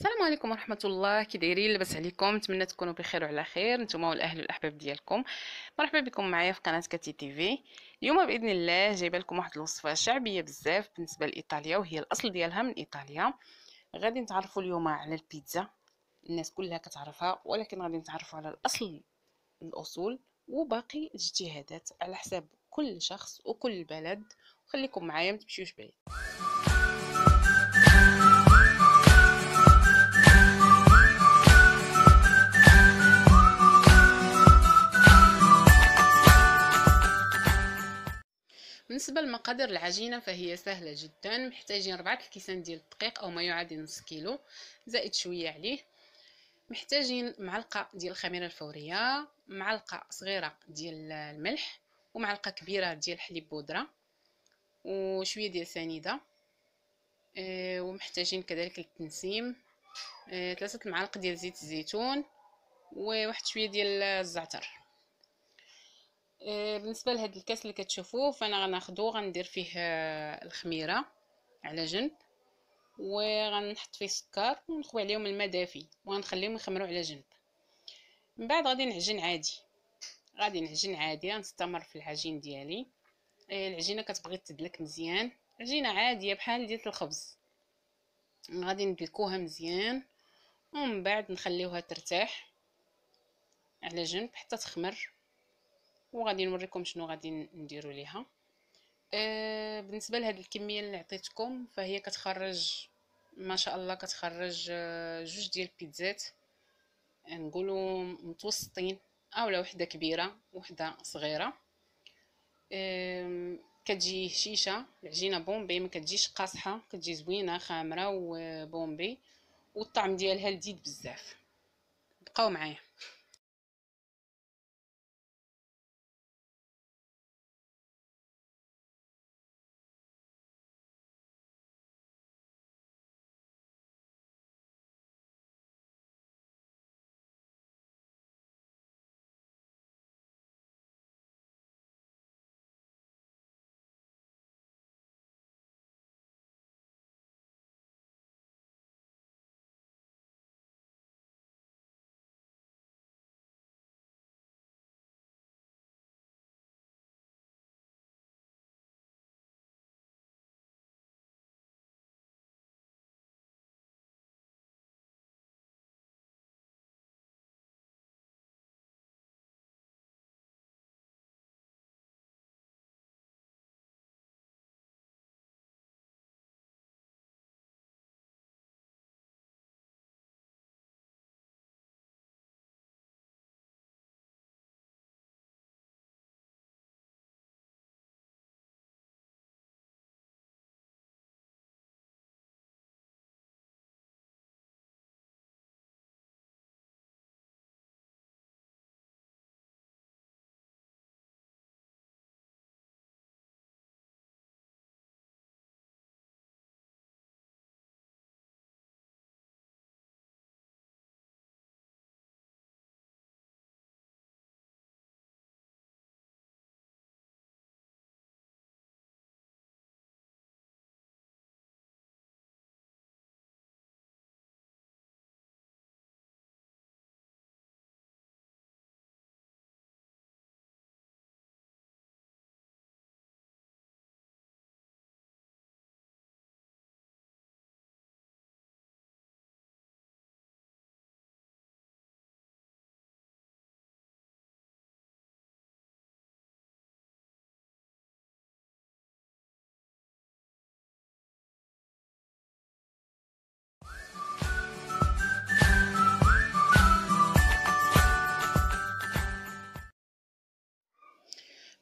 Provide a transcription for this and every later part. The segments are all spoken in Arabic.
السلام عليكم ورحمه الله كي دايرين لاباس عليكم نتمنى تكونوا بخير وعلى خير نتوما والاهل والاحباب ديالكم مرحبا بكم معايا في قناه كاتي تي في اليوم باذن الله جايبه لكم واحد الوصفه شعبيه بزاف بالنسبه لايطاليا وهي الاصل ديالها من ايطاليا غادي نتعرفوا اليوم على البيتزا الناس كلها كتعرفها ولكن غادي نتعرفوا على الاصل الاصول وباقي الاجتهادات على حساب كل شخص وكل بلد خليكم معايا ما تمشيوش بعيد بالنسبه لمقادير العجينه فهي سهله جدا محتاجين ربعة الكيسان ديال الدقيق او ما يعادل نص كيلو زائد شويه عليه محتاجين معلقه ديال الخميره الفوريه معلقه صغيره ديال الملح ومعلقه كبيره ديال حليب بودره وشويه ديال سنيده آه، ومحتاجين كذلك التنسيم آه، ثلاثه معالق ديال زيت الزيتون وواحد شويه ديال الزعتر آه، بالنسبه لهاد الكاس اللي كتشوفوه فانا غناخدو غندير فيه آه، الخميره على جنب وغنحط فيه السكر ونخوي عليهم الماء دافي وغنخليهم يخمروا على جنب من بعد غادي نعجن عادي غادي نعجن عادي غنستمر في العجين ديالي آه، العجينه كتبغي تدلك مزيان عجينه عاديه بحال ديال الخبز غادي ندلكوها مزيان ومن بعد نخليوها ترتاح على جنب حتى تخمر وغادي نوريكم شنو غادي نديرو ليها أه بالنسبه لهاد الكميه اللي عطيتكم فهي كتخرج ما شاء الله كتخرج أه، جوج ديال البيتزات نقولوا متوسطين اولا وحده كبيره وحده صغيره أه كتجي هشيشه العجينه بومبي ما كتجيش قاصحه كتجي زوينه خامره وبومبي والطعم ديالها لذيذ بزاف بقاو معايا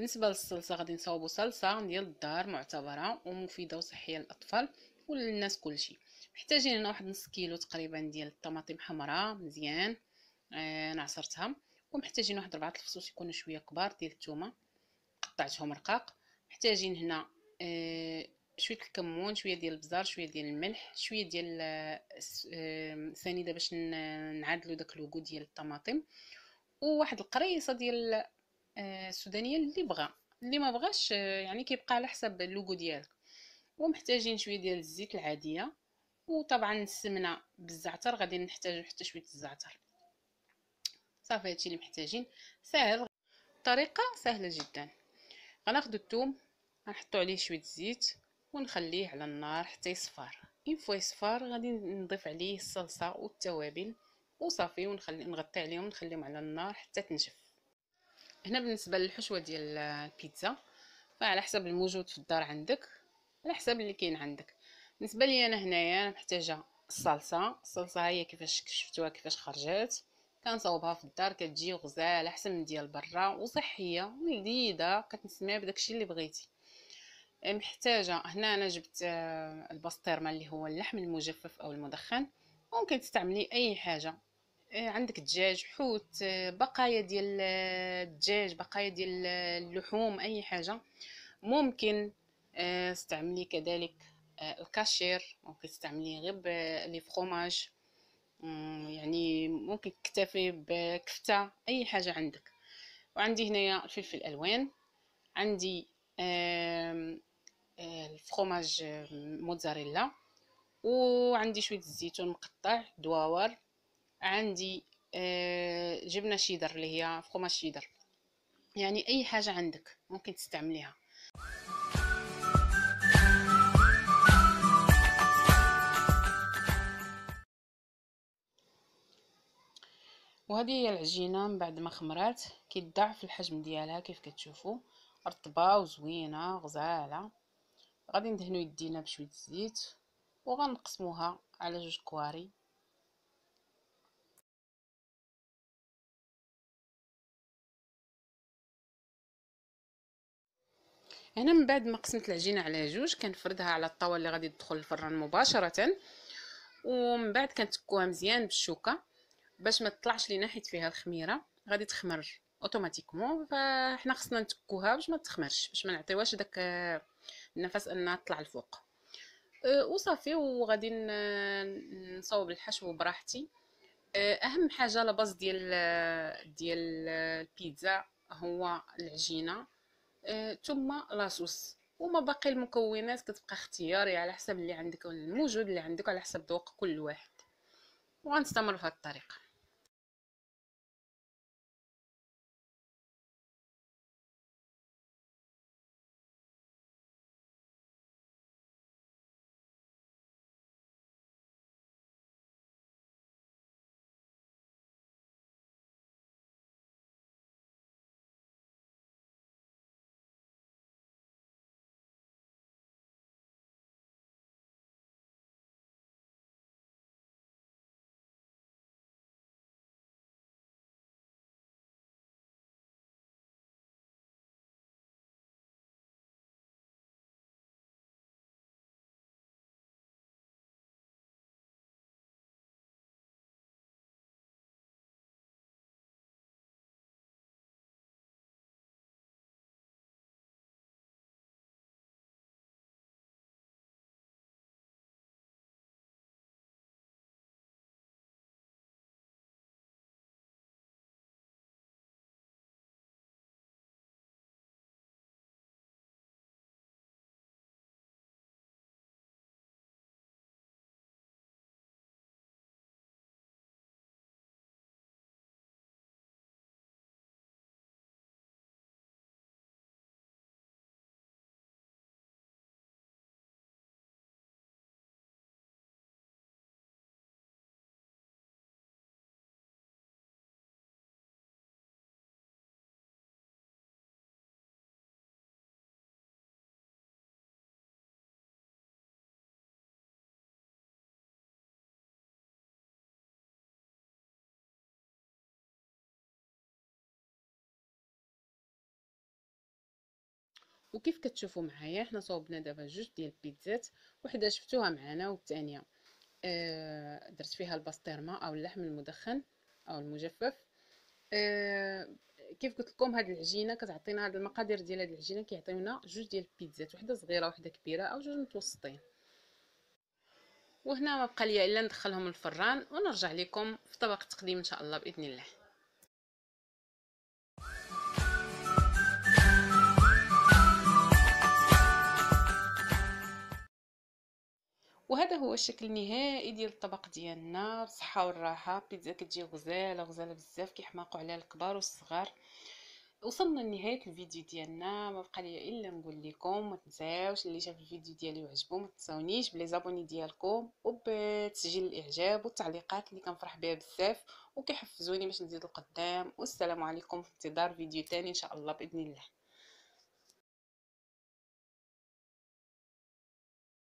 بالنسبه للصلصه غادي نصاوبوا صلصه ديال الدار معتبره ومفيده وصحيه للاطفال وللناس كلشي محتاجين هنا واحد نص كيلو تقريبا ديال الطماطم حمراء مزيان آه انا عصرتها ومحتاجين واحد ربعه الفصوص يكونوا شويه كبار ديال الثومه قطعتهم رقاق محتاجين هنا آه شويه الكمون شويه ديال البزار شويه ديال الملح شويه ديال آه سنيده آه، باش نعادلو داك الوجود ديال الطماطم وواحد القريصه ديال آه، السودانيه اللي بغى اللي ما بغاش آه، يعني كيبقى على حسب اللوغو ديالك ومحتاجين شويه ديال الزيت العاديه وطبعا السمنه بالزعتر غادي نحتاجو حتى شويه الزعتر صافي هادشي اللي محتاجين ساهل الطريقه سهله جدا غناخذ الثوم غنحطو عليه شويه الزيت ونخليه على النار حتى يصفر ان فوا يصفر غادي نضيف عليه الصلصه والتوابل وصافي ونخلي نغطي عليهم نخليهم على النار حتى تنشف هنا بالنسبه للحشوه ديال البيتزا فعلى حسب الموجود في الدار عندك على حسب اللي كاين عندك بالنسبه لي انا هنايا انا محتاجه الصلصه الصلصه هي كيفاش شفتوها كيفاش خرجت كنصاوبها في الدار كتجي غزاله احسن من ديال برا وصحيه ولذيذه كتنسميها بداكشي اللي بغيتي محتاجه هنا انا جبت آه، البسطرمه اللي هو اللحم المجفف او المدخن ممكن تستعملي اي حاجه آه، عندك دجاج حوت آه، بقايا ديال الدجاج آه، بقايا ديال اللحوم اي حاجه ممكن استعملي كذلك الكاشير ممكن تستعملي غير لي فروماج يعني ممكن تكتفي بكفته اي حاجه عندك وعندي هنايا الفلفل الالوان عندي الفروماج موتزاريلا وعندي شويه الزيتون مقطع دواور عندي آه، جبنه شيدر اللي هي فخوماج شيدر يعني اي حاجه عندك ممكن تستعمليها وهذه هي العجينه من بعد ما خمرات كيتضاعف الحجم ديالها كيف كتشوفوا رطبه وزوينه غزاله غادي ندهنو يدينا بشويه الزيت وغنقسموها على جوج كواري هنا من بعد ما قسمت العجينه على جوج كنفردها على الطاوله اللي غادي تدخل الفران مباشره ومن بعد كنتكوها مزيان بالشوكه باش ما تطلعش لينا حيت فيها الخميره غادي تخمر اوتوماتيكمون فحنا خصنا نتكوها باش ما تخمرش باش ما نعطيوهاش داك النفس انها تطلع الفوق أه، وصافي وغادي نصاوب الحشو براحتي أه، اهم حاجه لاباز ديال ديال البيتزا هو العجينه آه، ثم لاصوص وما باقي المكونات كتبقى اختياري على حسب اللي عندك الموجود اللي عندك على حسب ذوق كل واحد وغنستمر بهذه الطريقه وكيف كتشوفوا معايا حنا صوبنا دابا جوج ديال البيتزات وحده شفتوها معنا والثانيه آه درت فيها البسطرمه او اللحم المدخن او المجفف آه كيف قلت لكم هاد العجينه كتعطينا هاد المقادير ديال هاد العجينه كيعطيونا جوج ديال البيتزات وحده صغيره وحده كبيره او جوج متوسطين وهنا ما بقى لي الا ندخلهم الفران ونرجع لكم في طبق التقديم ان شاء الله باذن الله وهذا هو الشكل النهائي ديال الطبق ديالنا بالصحه والراحه بيتزا كتجي غزاله غزاله بزاف كيحماقوا عليها الكبار والصغار وصلنا لنهايه الفيديو ديالنا ما بقى لي الا نقول لكم ما تنساوش اللي شاف الفيديو ديالي وعجبو ما تنساونيش بلي زابوني ديالكم وبتسجيل الاعجاب والتعليقات اللي كنفرح بها بزاف وكيحفزوني باش نزيد القدام والسلام عليكم في انتظار فيديو تاني ان شاء الله باذن الله